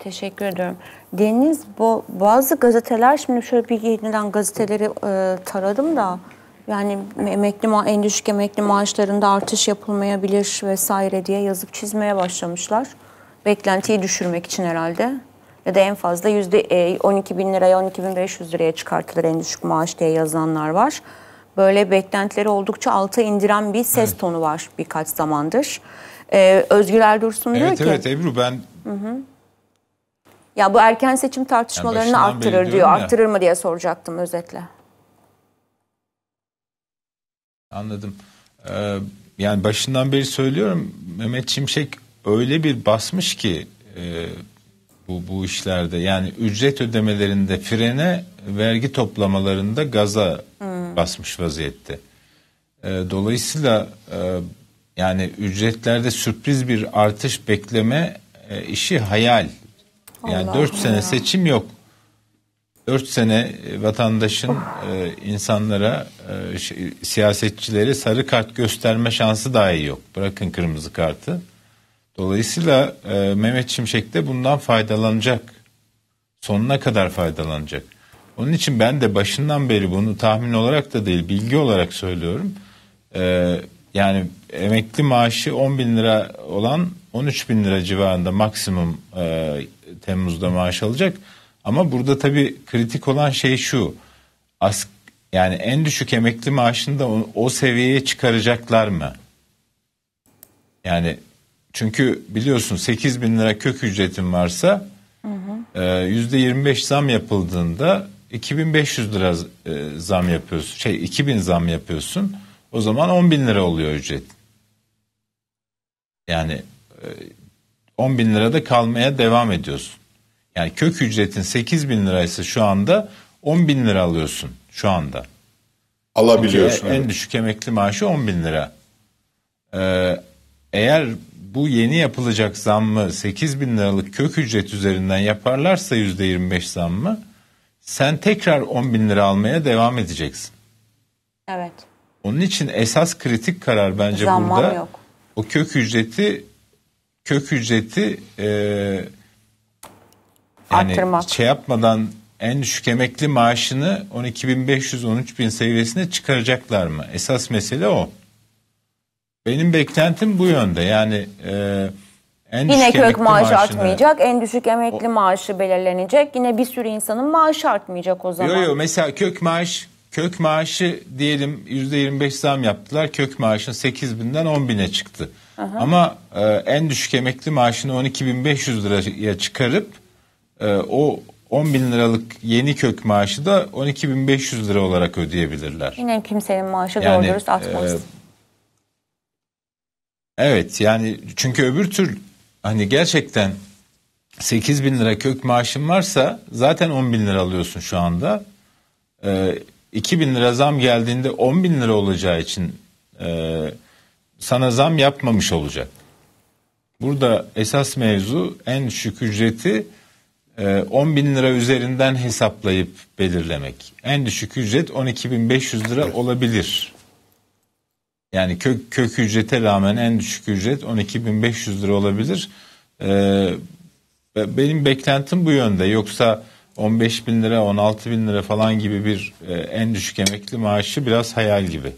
Teşekkür ediyorum. Deniz, bu bazı gazeteler, şimdi şöyle bir yeniden gazeteleri e, taradım da, yani emekli en düşük emekli maaşlarında artış yapılmayabilir vesaire diye yazıp çizmeye başlamışlar. Beklentiyi düşürmek için herhalde. Ya da en fazla yüzde 12 e, bin liraya 12 bin 500 liraya çıkartılır en düşük maaş diye yazanlar var. Böyle beklentileri oldukça alta indiren bir ses evet. tonu var birkaç zamandır. Ee, Özgür Erdoğan evet, diyor evet, ki... Evet evet Ebru ben hı hı. Ya bu erken seçim tartışmalarını yani arttırır diyor. Ya. Arttırır mı diye soracaktım özetle. Anladım. Ee, yani başından beri söylüyorum Mehmet Şimşek öyle bir basmış ki e, bu bu işlerde yani ücret ödemelerinde frene vergi toplamalarında gaza hmm. basmış vaziyette. E, dolayısıyla e, yani ücretlerde sürpriz bir artış bekleme e, işi hayal yani Allah 4 Allah. sene seçim yok. 4 sene e, vatandaşın e, insanlara e, şey, siyasetçilere sarı kart gösterme şansı dahi yok. Bırakın kırmızı kartı. Dolayısıyla e, Mehmet Şimşek de bundan faydalanacak. Sonuna kadar faydalanacak. Onun için ben de başından beri bunu tahmin olarak da değil bilgi olarak söylüyorum. E, yani emekli maaşı 10 bin lira olan 13 bin lira civarında maksimum e, Temmuz'da maaş alacak. Ama burada tabii kritik olan şey şu. As, yani en düşük emekli maaşını da o, o seviyeye çıkaracaklar mı? Yani çünkü biliyorsun 8 bin lira kök ücretin varsa e, yüzde %25 zam yapıldığında 2500 lira e, zam yapıyorsun. Şey 2000 zam yapıyorsun. O zaman 10 bin lira oluyor ücret. Yani 10 e, bin lirada kalmaya devam ediyorsun. Yani kök ücretin 8 bin liraysa şu anda 10 bin lira alıyorsun şu anda. Alabiliyorsun. Çünkü en düşük emekli maaşı 10 bin lira. Ee, eğer bu yeni yapılacak zammı 8 bin liralık kök ücret üzerinden yaparlarsa yüzde 25 zammı sen tekrar 10 bin lira almaya devam edeceksin. Evet. Onun için esas kritik karar bence Zammam burada. yok. O kök ücreti kök ücreti e, yani şey yapmadan en düşük emekli maaşını 12.500-13.000 seviyesine çıkaracaklar mı? Esas mesele o. Benim beklentim bu yönde. Yani e, en Yine kök maaşı maaşını... artmayacak, en düşük emekli o... maaşı belirlenecek. Yine bir sürü insanın maaşı artmayacak o zaman. Yok yok mesela kök maaş kök maaşı diyelim %25 zam yaptılar. Kök maaşın 8.000'den 10.000'e 10 bine çıktı. Aha. Ama e, en düşük emekli maaşını 12.500 liraya çıkarıp e, o 10 bin liralık yeni kök maaşı da 12.500 lira olarak ödeyebilirler. Yine kimsenin maaşı yani, doğru atmaz. E, evet yani çünkü öbür tür hani gerçekten 8 bin lira kök maaşın varsa zaten 10 bin lira alıyorsun şu anda. E, 2 bin lira zam geldiğinde 10 bin lira olacağı için e, sana zam yapmamış olacak. Burada esas mevzu en düşük ücreti 10 e, bin lira üzerinden hesaplayıp belirlemek. En düşük ücret 12.500 lira olabilir. Yani kök, kök ücrete rağmen en düşük ücret 12.500 lira olabilir. E, benim beklentim bu yönde. Yoksa 15 bin lira, 16 bin lira falan gibi bir e, en düşük emekli maaşı biraz hayal gibi.